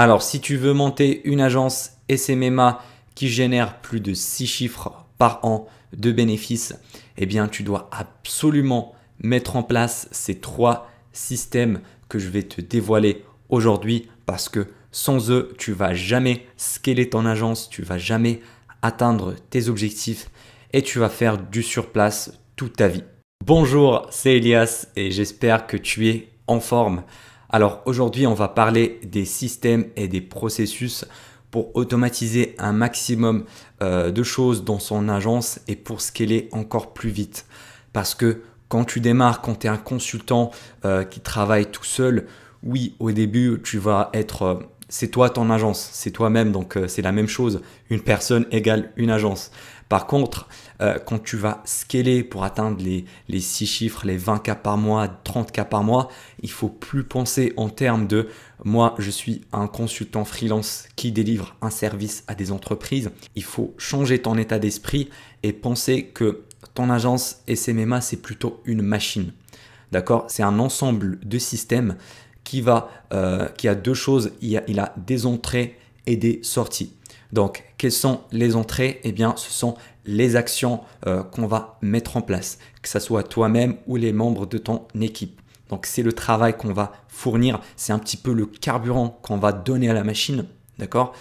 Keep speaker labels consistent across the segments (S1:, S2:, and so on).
S1: Alors, si tu veux monter une agence SMMA qui génère plus de 6 chiffres par an de bénéfices, eh bien, tu dois absolument mettre en place ces trois systèmes que je vais te dévoiler aujourd'hui parce que sans eux, tu vas jamais scaler ton agence, tu vas jamais atteindre tes objectifs et tu vas faire du surplace toute ta vie. Bonjour, c'est Elias et j'espère que tu es en forme. Alors aujourd'hui, on va parler des systèmes et des processus pour automatiser un maximum euh, de choses dans son agence et pour scaler encore plus vite. Parce que quand tu démarres, quand tu es un consultant euh, qui travaille tout seul, oui, au début, tu vas être... Euh, c'est toi ton agence, c'est toi-même, donc c'est la même chose. Une personne égale une agence. Par contre, euh, quand tu vas scaler pour atteindre les, les 6 chiffres, les 20K par mois, 30K par mois, il faut plus penser en termes de moi, je suis un consultant freelance qui délivre un service à des entreprises. Il faut changer ton état d'esprit et penser que ton agence SMMA, c'est plutôt une machine. D'accord C'est un ensemble de systèmes qui, va, euh, a deux choses. il a des entrées et des sorties. Donc, quelles sont les entrées Eh bien, ce sont les actions euh, qu'on va mettre en place, que ce soit toi-même ou les membres de ton équipe. Donc, c'est le travail qu'on va fournir, c'est un petit peu le carburant qu'on va donner à la machine, d'accord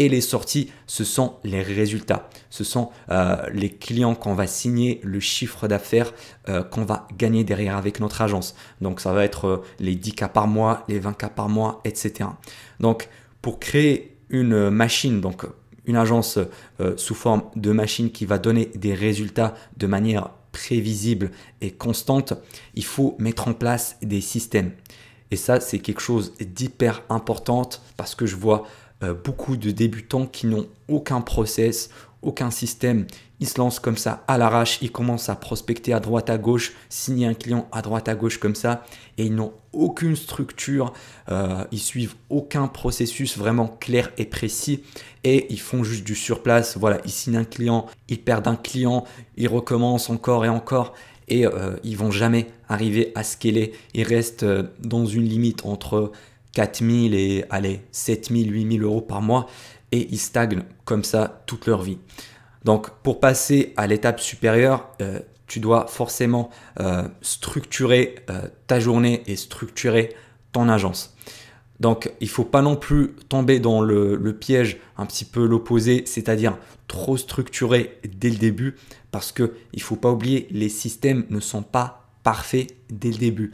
S1: et les sorties, ce sont les résultats, ce sont euh, les clients qu'on va signer, le chiffre d'affaires euh, qu'on va gagner derrière avec notre agence. Donc ça va être les 10 cas par mois, les 20 cas par mois, etc. Donc pour créer une machine, donc une agence euh, sous forme de machine qui va donner des résultats de manière prévisible et constante, il faut mettre en place des systèmes. Et ça, c'est quelque chose d'hyper important parce que je vois euh, beaucoup de débutants qui n'ont aucun process, aucun système, ils se lancent comme ça à l'arrache, ils commencent à prospecter à droite à gauche, signer un client à droite à gauche comme ça, et ils n'ont aucune structure, euh, ils suivent aucun processus vraiment clair et précis, et ils font juste du surplace. Voilà, ils signent un client, ils perdent un client, ils recommencent encore et encore, et euh, ils vont jamais arriver à ce est. Ils restent euh, dans une limite entre 4000 et allez 7000, 8000 euros par mois, et ils stagnent comme ça toute leur vie. Donc pour passer à l'étape supérieure, euh, tu dois forcément euh, structurer euh, ta journée et structurer ton agence. Donc il ne faut pas non plus tomber dans le, le piège un petit peu l'opposé, c'est-à-dire trop structurer dès le début, parce qu'il ne faut pas oublier, les systèmes ne sont pas parfaits dès le début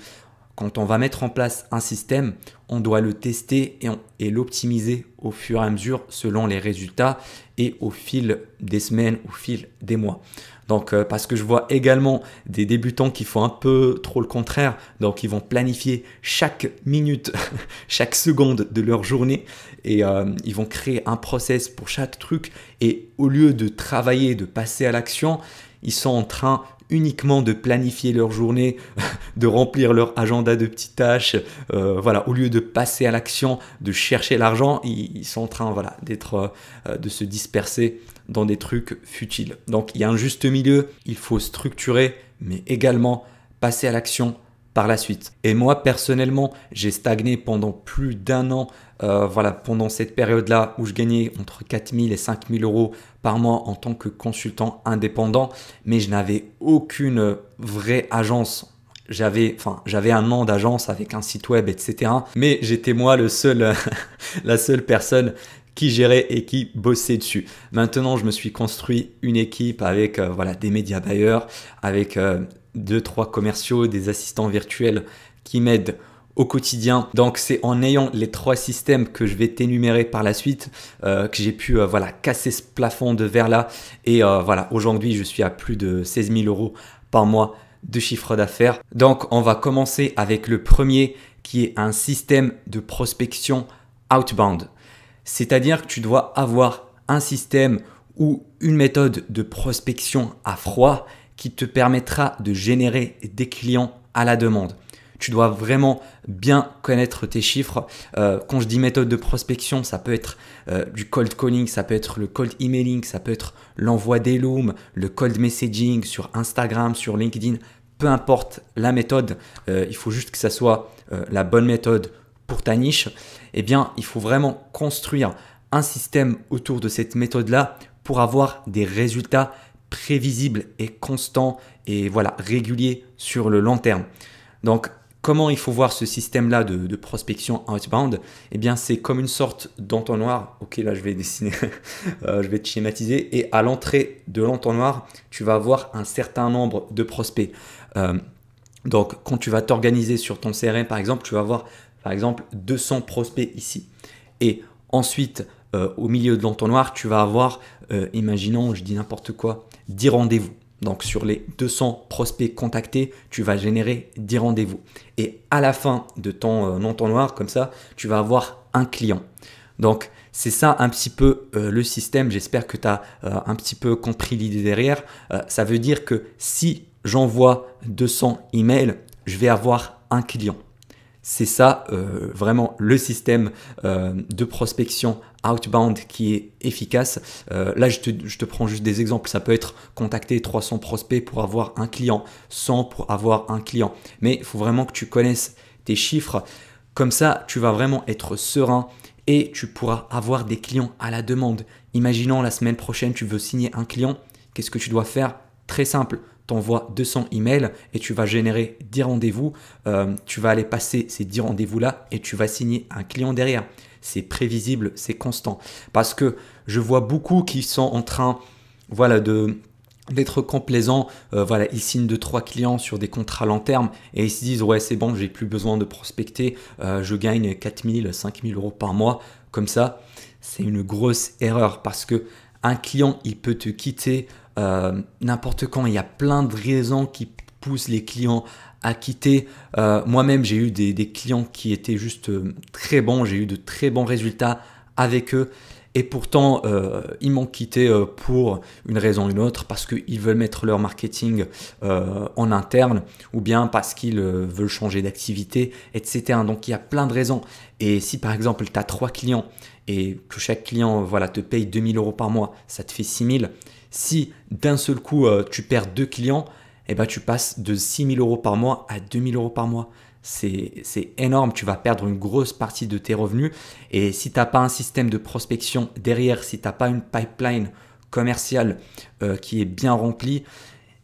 S1: quand on va mettre en place un système, on doit le tester et, l'optimiser au fur et à mesure selon les résultats et au fil des semaines, au fil des mois. Donc, euh, parce que je vois également des débutants qui font un peu trop le contraire, donc ils vont planifier chaque minute, chaque seconde de leur journée et euh, ils vont créer un process pour chaque truc. Et au lieu de travailler, de passer à l'action, ils sont en train uniquement de planifier leur journée, de remplir leur agenda de petites tâches, euh, voilà, au lieu de passer à l'action, de chercher l'argent, ils, sont en train, d'être, euh, de se disperser dans des trucs futiles. Donc il y a un juste milieu, il faut structurer, mais également passer à l'action par la suite. Et moi personnellement, j'ai stagné pendant plus d'un an euh, voilà, pendant cette période-là où je gagnais entre 4000 et 5000 euros par mois en tant que consultant indépendant, mais je n'avais aucune vraie agence. J'avais, un nom d'agence avec un site web, etc. Mais j'étais moi le seul, la seule personne qui gérait et qui bossait dessus. Maintenant, je me suis construit une équipe avec euh, voilà des médias bailleurs, avec euh, deux trois commerciaux, des assistants virtuels qui m'aident au quotidien. Donc c'est en ayant les trois systèmes que je vais t'énumérer par la suite euh, que j'ai pu euh, voilà casser ce plafond de verre là. Et euh, voilà, aujourd'hui je suis à plus de 16 000 euros par mois de chiffre d'affaires. Donc on va commencer avec le premier qui est un système de prospection outbound. C'est-à-dire que tu dois avoir un système ou une méthode de prospection à froid qui te permettra de générer des clients à la demande. Tu dois vraiment bien connaître tes chiffres. Euh, quand je dis méthode de prospection, ça peut être euh, du cold calling, ça peut être le cold emailing, ça peut être l'envoi des looms, le cold messaging sur Instagram, sur LinkedIn. Peu importe la méthode, euh, il faut juste que ça soit la bonne méthode pour ta niche. Eh bien, il faut vraiment construire un système autour de cette méthode-là pour avoir des résultats prévisibles et constants et voilà réguliers sur le long terme. Donc Comment il faut voir ce système-là de, prospection outbound Eh bien, c'est comme une sorte d'entonnoir. Ok, là, je vais dessiner, euh, je vais te schématiser. Et à l'entrée de l'entonnoir, tu vas avoir un certain nombre de prospects. Euh, donc, quand tu vas t'organiser sur ton CRM, par exemple, tu vas avoir, par exemple, 200 prospects ici. Et ensuite, euh, au milieu de l'entonnoir, tu vas avoir, imaginons, je dis n'importe quoi, 10 rendez-vous. Donc sur les 200 prospects contactés, tu vas générer 10 rendez-vous. Et à la fin de ton entonnoir, euh, noir, comme ça, tu vas avoir un client. Donc c'est ça un petit peu euh, le système. J'espère que tu as euh, un petit peu compris l'idée derrière. ça veut dire que si j'envoie 200 emails, je vais avoir un client. C'est ça euh, vraiment le système euh, de prospection outbound qui est efficace. Euh, là, je te, je te, prends juste des exemples. Ça peut être contacter 300 prospects pour avoir un client, 100 pour avoir un client. Mais il faut vraiment que tu connaisses tes chiffres. Comme ça, tu vas vraiment être serein et tu pourras avoir des clients à la demande. Imaginons la semaine prochaine, tu veux signer un client. Qu'est-ce que tu dois faire Très simple t'envoies 200 emails et tu vas générer 10 rendez-vous. Euh, tu vas aller passer ces 10 rendez-vous-là et tu vas signer un client derrière. C'est prévisible, c'est constant. Parce que je vois beaucoup qui sont en train voilà, de d'être complaisants. Euh, voilà, ils signent 2 trois clients sur des contrats long terme et ils se disent ouais c'est bon j'ai plus besoin de prospecter, euh, je gagne 4000 5000 euros par mois comme ça, c'est une grosse erreur parce que un client il peut te quitter euh, n'importe quand. Il y a plein de raisons qui poussent les clients à quitter. Euh, moi-même, j'ai eu des, clients qui étaient juste euh, très bons. J'ai eu de très bons résultats avec eux. Et pourtant, ils m'ont quitté pour une raison ou une autre, parce qu'ils veulent mettre leur marketing en interne, ou bien parce qu'ils veulent changer d'activité, etc. Donc il y a plein de raisons. Et si par exemple, tu as trois clients et que chaque client voilà, te paye 2000 euros par mois, ça te fait 6000, si d'un seul coup euh, tu perds deux clients, eh ben, tu passes de 6 000 euros par mois à 2 000 euros par mois. C'est énorme, tu vas perdre une grosse partie de tes revenus. Et si tu n'as pas un système de prospection derrière, si tu n'as pas une pipeline commerciale euh, qui est bien remplie,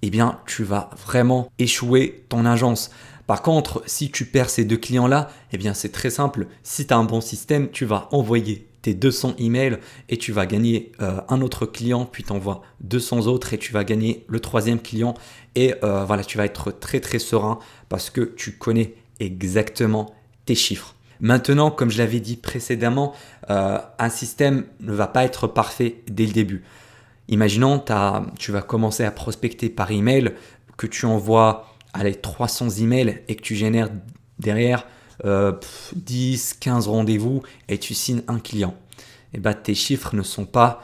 S1: eh bien, tu vas vraiment échouer ton agence. Par contre, si tu perds ces deux clients-là, eh bien c'est très simple. Si tu as un bon système, tu vas envoyer tes 200 emails et tu vas gagner euh, un autre client, puis tu envoies 200 autres et tu vas gagner le troisième client. Et euh, voilà, tu vas être très très serein parce que tu connais exactement tes chiffres. Maintenant, comme je l'avais dit précédemment, euh, un système ne va pas être parfait dès le début. Imaginons, tu vas commencer à prospecter par email, que tu envoies allez, 300 emails et que tu génères derrière 10, euh, 15 rendez-vous et tu signes un client, et eh bah, ben, tes chiffres ne sont pas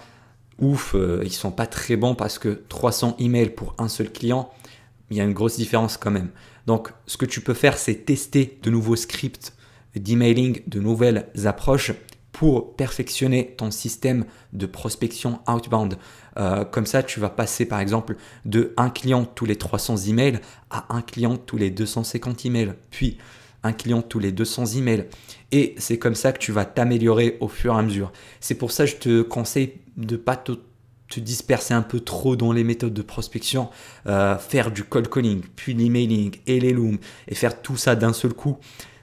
S1: ouf, ils euh, ils sont pas très bons parce que 300 emails pour un seul client, il y a une grosse différence quand même. Donc, ce que tu peux faire, c'est tester de nouveaux scripts d'emailing, de nouvelles approches pour perfectionner ton système de prospection outbound. Euh, comme ça, tu vas passer par exemple de un client tous les 300 emails à un client tous les 250 emails. Puis, un client tous les 200 emails. Et c'est comme ça que tu vas t'améliorer au fur et à mesure. C'est pour ça que je te conseille de pas te, disperser un peu trop dans les méthodes de prospection, euh, faire du cold calling, puis l'emailing et les looms, et faire tout ça d'un seul coup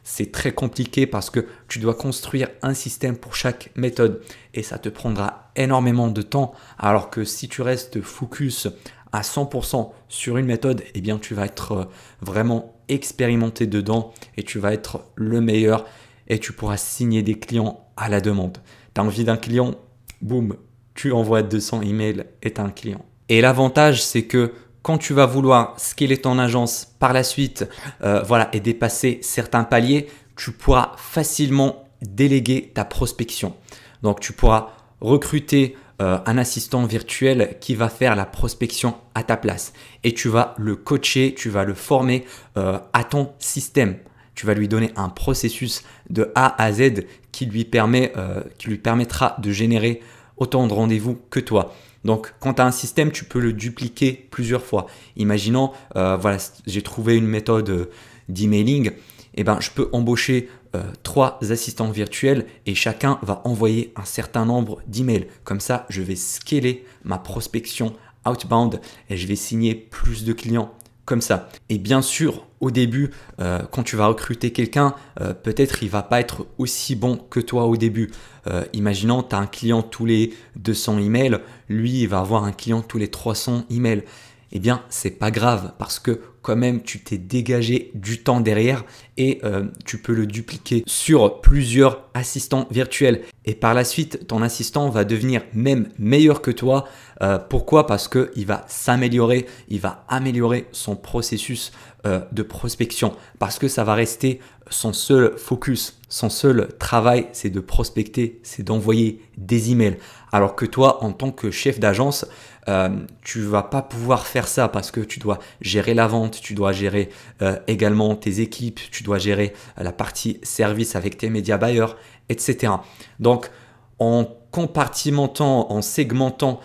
S1: c'est très compliqué parce que tu dois construire un système pour chaque méthode et ça te prendra énormément de temps alors que si tu restes focus à 100% sur une méthode, eh bien tu vas être euh, vraiment expérimenter dedans et tu vas être le meilleur et tu pourras signer des clients à la demande. Tu as envie d'un client, boum, tu envoies 200 emails et tu as un client. Et l'avantage, c'est que quand tu vas vouloir scaler ton agence par la suite euh, voilà, et dépasser certains paliers, tu pourras facilement déléguer ta prospection. Donc tu pourras recruter euh, un assistant virtuel qui va faire la prospection à ta place et tu vas le coacher, tu vas le former euh, à ton système. Tu vas lui donner un processus de A à Z qui lui, permet, euh, qui lui permettra de générer autant de rendez-vous que toi. Donc, quand tu as un système, tu peux le dupliquer plusieurs fois. Imaginons, voilà, j'ai trouvé une méthode d'emailing, et eh ben, je peux embaucher euh, trois assistants virtuels et chacun va envoyer un certain nombre d'emails. Comme ça, je vais scaler ma prospection outbound et je vais signer plus de clients comme ça. Et bien sûr, au début, euh, quand tu vas recruter quelqu'un, euh, peut-être il va pas être aussi bon que toi au début. imaginant imaginons, tu as un client tous les 200 emails, lui, il va avoir un client tous les 300 emails eh bien c'est pas grave parce que quand même tu t'es dégagé du temps derrière et euh, tu peux le dupliquer sur plusieurs assistants virtuels. Et par la suite, ton assistant va devenir même meilleur que toi. Euh, pourquoi Parce qu'il va s'améliorer, il va améliorer son processus euh, de prospection parce que ça va rester son seul focus, son seul travail, c'est de prospecter, c'est d'envoyer des emails. Alors que toi, en tant que chef d'agence, tu euh, tu vas pas pouvoir faire ça parce que tu dois gérer la vente, tu dois gérer euh, également tes équipes, tu dois gérer euh, la partie service avec tes médias buyers, etc. Donc en compartimentant, en segmentant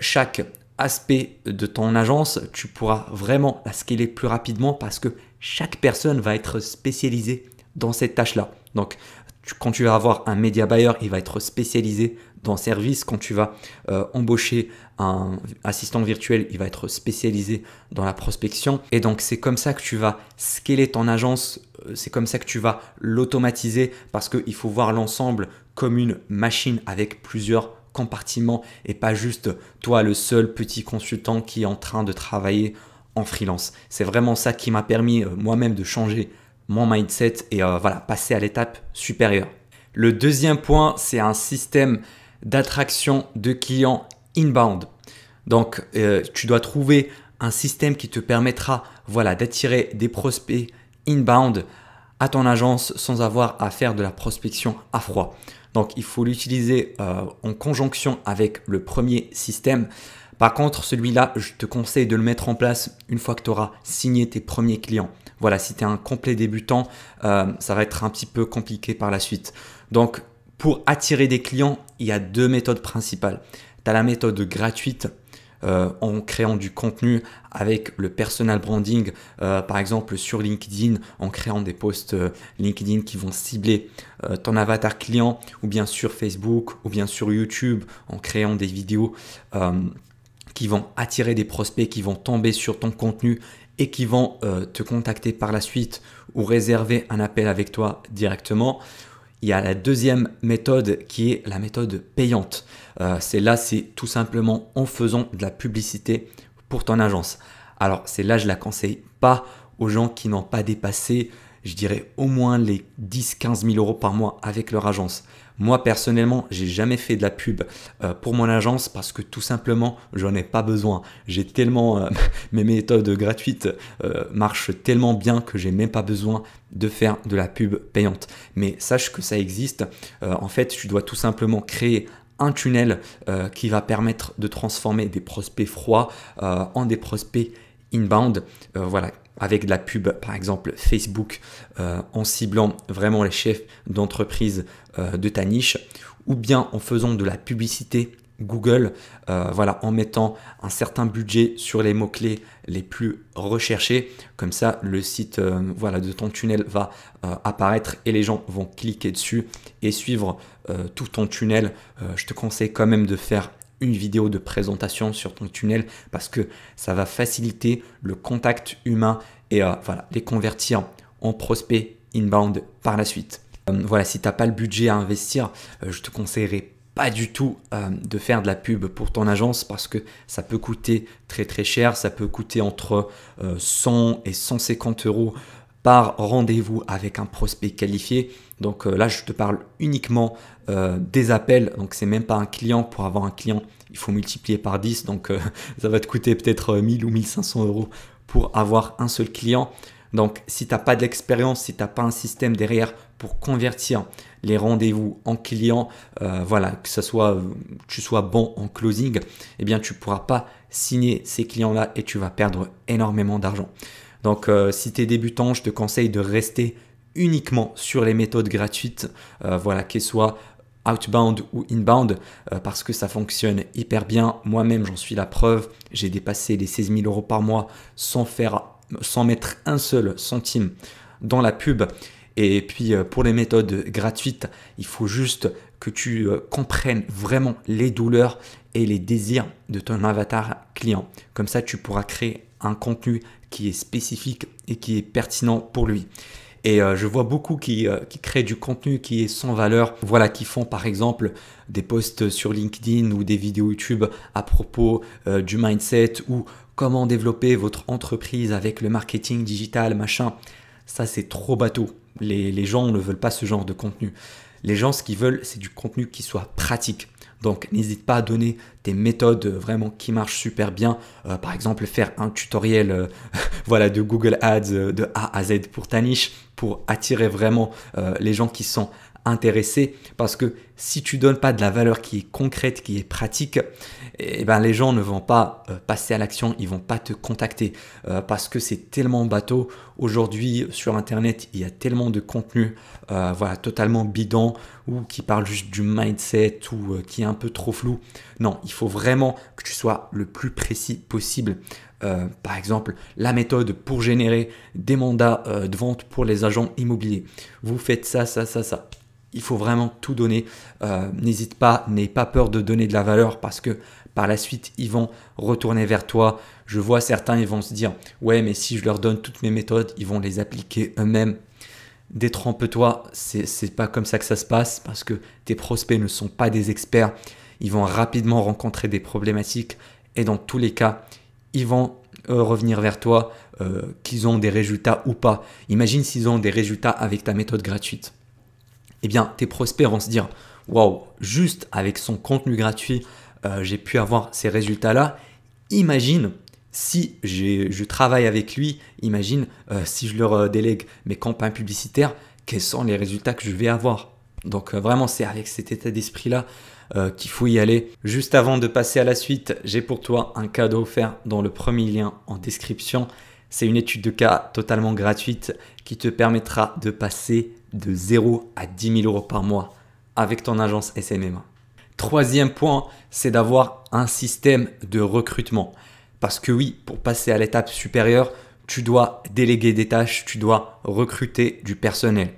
S1: chaque aspect de ton agence, tu pourras vraiment la scaler plus rapidement parce que chaque personne va être spécialisée dans cette tâche-là. Donc, quand tu vas avoir un media buyer, il va être spécialisé dans service, quand tu vas euh, embaucher un assistant virtuel, il va être spécialisé dans la prospection. Et donc c'est comme ça que tu vas scaler ton agence, euh, c'est comme ça que tu vas l'automatiser parce qu'il faut voir l'ensemble comme une machine avec plusieurs compartiments et pas juste toi le seul petit consultant qui est en train de travailler en freelance. C'est vraiment ça qui m'a permis euh, moi-même de changer mon mindset et voilà, passer à l'étape supérieure. Le deuxième point, c'est un système d'attraction de clients inbound. Donc, euh, tu dois trouver un système qui te permettra voilà, d'attirer des prospects inbound à ton agence sans avoir à faire de la prospection à froid. Donc il faut l'utiliser euh, en conjonction avec le premier système. Par contre, celui-là, je te conseille de le mettre en place une fois que tu auras signé tes premiers clients. Voilà, si tu es un complet débutant, euh, ça va être un petit peu compliqué par la suite. Donc pour attirer des clients, il y a deux méthodes principales. Tu as la méthode gratuite euh, en créant du contenu avec le personal branding, euh, par exemple sur LinkedIn, en créant des posts euh, LinkedIn qui vont cibler ton avatar client, ou bien sur Facebook, ou bien sur YouTube, en créant des vidéos qui vont attirer des prospects, qui vont tomber sur ton contenu et qui vont te contacter par la suite ou réserver un appel avec toi directement. Il y a la deuxième méthode qui est la méthode payante. Euh, c'est là, c'est tout simplement en faisant de la publicité pour ton agence. Alors, c'est là, je la conseille pas aux gens qui n'ont pas dépassé, je dirais, au moins les 10-15 000 euros par mois avec leur agence. Moi personnellement, j'ai jamais fait de la pub euh, pour mon agence parce que tout simplement, j'en ai pas besoin. J'ai tellement euh, mes méthodes gratuites euh, marchent tellement bien que j'ai même pas besoin de faire de la pub payante. Mais sache que ça existe. en fait, tu dois tout simplement créer un tunnel qui va permettre de transformer des prospects froids en des prospects inbound. voilà, avec de la pub, par exemple Facebook, euh, en ciblant vraiment les chefs d'entreprise euh, de ta niche, ou bien en faisant de la publicité Google, euh, voilà, en mettant un certain budget sur les mots-clés les plus recherchés. Comme ça, le site voilà, de ton tunnel va apparaître et les gens vont cliquer dessus et suivre tout ton tunnel. je te conseille quand même de faire une vidéo de présentation sur ton tunnel parce que ça va faciliter le contact humain et euh, voilà, les convertir en prospects inbound par la suite. Euh, voilà, si tu n'as pas le budget à investir, euh, je te conseillerais pas du tout de faire de la pub pour ton agence parce que ça peut coûter très très cher, ça peut coûter entre 100 et 150 euros par rendez-vous avec un prospect qualifié. Donc euh, là, je te parle uniquement euh, des appels. Donc c'est même pas un client. Pour avoir un client, il faut multiplier par 10. Donc euh, ça va te coûter peut-être 1000 ou 1500 euros pour avoir un seul client. Donc si tu n'as pas d'expérience, si tu n'as pas un système derrière pour convertir les rendez-vous en clients, voilà, que ce soit, tu sois bon en closing, eh bien tu ne pourras pas signer ces clients-là et tu vas perdre énormément d'argent. Donc euh, si tu es débutant, je te conseille de rester uniquement sur les méthodes gratuites, euh, voilà, qu'elles soient outbound ou inbound, euh, parce que ça fonctionne hyper bien. Moi-même, j'en suis la preuve. J'ai dépassé les 16 000 euros par mois sans, faire, sans mettre un seul centime dans la pub. Et puis pour les méthodes gratuites, il faut juste que tu comprennes vraiment les douleurs et les désirs de ton avatar client. Comme ça, tu pourras créer un contenu qui est spécifique et qui est pertinent pour lui. Et euh, je vois beaucoup euh, qui, créent du contenu qui est sans valeur, voilà, qui font par exemple des posts sur LinkedIn ou des vidéos YouTube à propos euh, du mindset ou comment développer votre entreprise avec le marketing digital, machin. Ça, c'est trop bateau. Les, les gens ne veulent pas ce genre de contenu. Les gens, ce qu'ils veulent, c'est du contenu qui soit pratique. Donc n'hésite pas à donner tes méthodes euh, vraiment qui marchent super bien. Euh, par exemple, faire un tutoriel euh, voilà, de Google Ads de A à Z pour ta niche, pour attirer vraiment les gens qui sont intéressé parce que si tu donnes pas de la valeur qui est concrète, qui est pratique, eh ben les gens ne vont pas euh, passer à l'action, ils vont pas te contacter euh, parce que c'est tellement bateau aujourd'hui sur internet, il y a tellement de contenu euh, voilà totalement bidon ou qui parle juste du mindset ou qui est un peu trop flou. Non, il faut vraiment que tu sois le plus précis possible. par exemple la méthode pour générer des mandats de vente pour les agents immobiliers. Vous faites ça, ça, ça, ça il faut vraiment tout donner. Euh, n'hésite pas, n'aie pas peur de donner de la valeur parce que par la suite, ils vont retourner vers toi. Je vois certains, ils vont se dire, ouais, mais si je leur donne toutes mes méthodes, ils vont les appliquer eux-mêmes. Détrompe-toi, c'est pas comme ça que ça se passe parce que tes prospects ne sont pas des experts. Ils vont rapidement rencontrer des problématiques et dans tous les cas, ils vont euh, revenir vers toi, euh, qu'ils ont des résultats ou pas. Imagine s'ils ont des résultats avec ta méthode gratuite eh bien, tes prospects vont se dire Waouh, juste avec son contenu gratuit, euh, j'ai pu avoir ces résultats-là. Imagine si je travaille avec lui, imagine euh, si je leur euh, délègue mes campagnes publicitaires, quels sont les résultats que je vais avoir. Donc, vraiment, c'est avec cet état d'esprit-là. qu'il faut y aller. Juste avant de passer à la suite, j'ai pour toi un cadeau offert dans le premier lien en description. C'est une étude de cas totalement gratuite qui te permettra de passer de 0 à 10 000 euros par mois avec ton agence SMMA. Troisième point, c'est d'avoir un système de recrutement. Parce que oui, pour passer à l'étape supérieure, tu dois déléguer des tâches, tu dois recruter du personnel.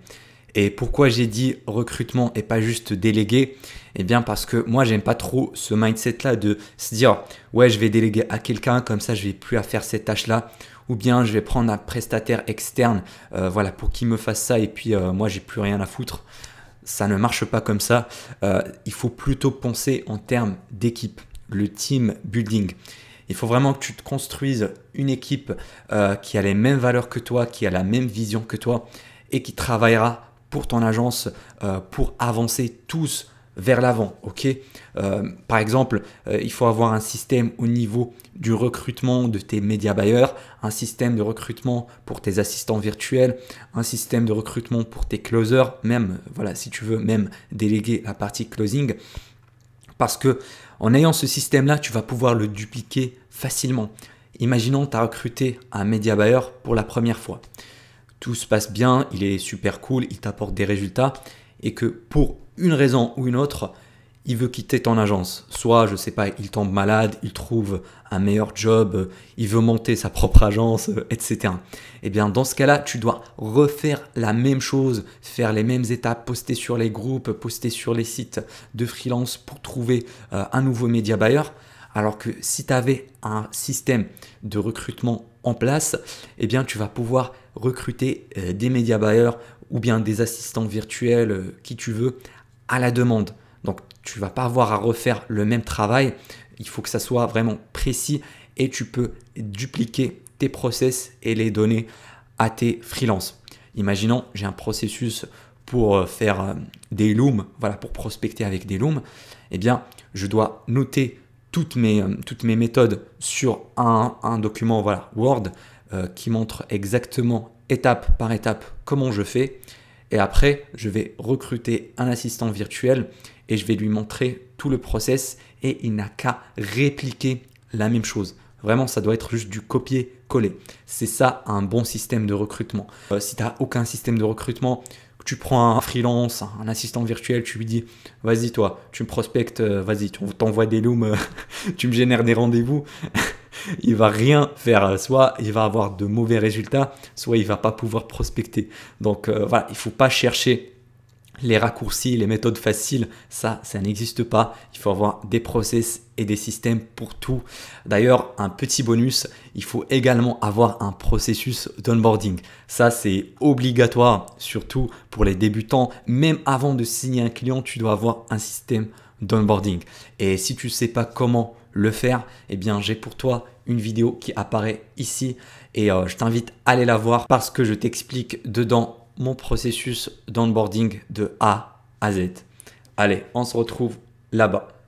S1: Et pourquoi j'ai dit recrutement et pas juste déléguer Eh bien parce que moi j'aime pas trop ce mindset là de se dire ouais je vais déléguer à quelqu'un comme ça je vais plus à faire ces tâches-là là ou bien je vais prendre un prestataire externe euh, voilà, pour qu'il me fasse ça et puis euh, moi j'ai plus rien à foutre. Ça ne marche pas comme ça. Euh, il faut plutôt penser en termes d'équipe, le team building. Il faut vraiment que tu te construises une équipe qui a les mêmes valeurs que toi, qui a la même vision que toi et qui travaillera pour ton agence pour avancer tous vers l'avant. ok euh, par exemple, euh, il faut avoir un système au niveau du recrutement de tes médias buyers, un système de recrutement pour tes assistants virtuels, un système de recrutement pour tes closers, même, voilà, si tu veux même déléguer la partie closing. Parce que en ayant ce système-là, tu vas pouvoir le dupliquer facilement. Imaginons, tu as recruté un média buyer pour la première fois. Tout se passe bien, il est super cool, il t'apporte des résultats et que pour une raison ou une autre, il veut quitter ton agence. Soit, je sais pas, il tombe malade, il trouve un meilleur job, il veut monter sa propre agence, euh, etc. Eh bien, dans ce cas-là, tu dois refaire la même chose, faire les mêmes étapes, poster sur les groupes, poster sur les sites de freelance pour trouver euh, un nouveau média buyer. Alors que si tu avais un système de recrutement en place, eh bien, tu vas pouvoir recruter euh, des média buyers ou bien des assistants virtuels, qui tu veux, la demande. Donc tu vas pas avoir à refaire le même travail. Il faut que ça soit vraiment précis et tu peux dupliquer tes process et les donner à tes freelances. Imaginons, j'ai un processus pour euh, faire euh, des looms, voilà, pour prospecter avec des looms, eh bien, je dois noter toutes mes, euh, toutes mes méthodes sur un, document voilà, Word qui montre exactement étape par étape comment je fais. Et après, je vais recruter un assistant virtuel et je vais lui montrer tout le process et il n'a qu'à répliquer la même chose. Vraiment, ça doit être juste du copier-coller. C'est ça un bon système de recrutement. Euh, si tu n'as aucun système de recrutement, tu prends un freelance, un assistant virtuel, tu lui dis vas-y toi, tu me prospectes, euh, vas-y, tu t'envoies des looms, euh, tu me génères des rendez-vous. il va rien faire. Soit il va avoir de mauvais résultats, soit il va pas pouvoir prospecter. Donc euh, voilà, il faut pas chercher les raccourcis, les méthodes faciles, ça, ça n'existe pas. Il faut avoir des process et des systèmes pour tout. D'ailleurs, un petit bonus, il faut également avoir un processus d'onboarding. Ça, c'est obligatoire, surtout pour les débutants. Même avant de signer un client, tu dois avoir un système d'onboarding. Et si tu ne sais pas comment le faire, eh bien j'ai pour toi une vidéo qui apparaît ici et euh, je t'invite à aller la voir parce que je t'explique dedans mon processus d'onboarding de A à Z. Allez, on se retrouve là-bas.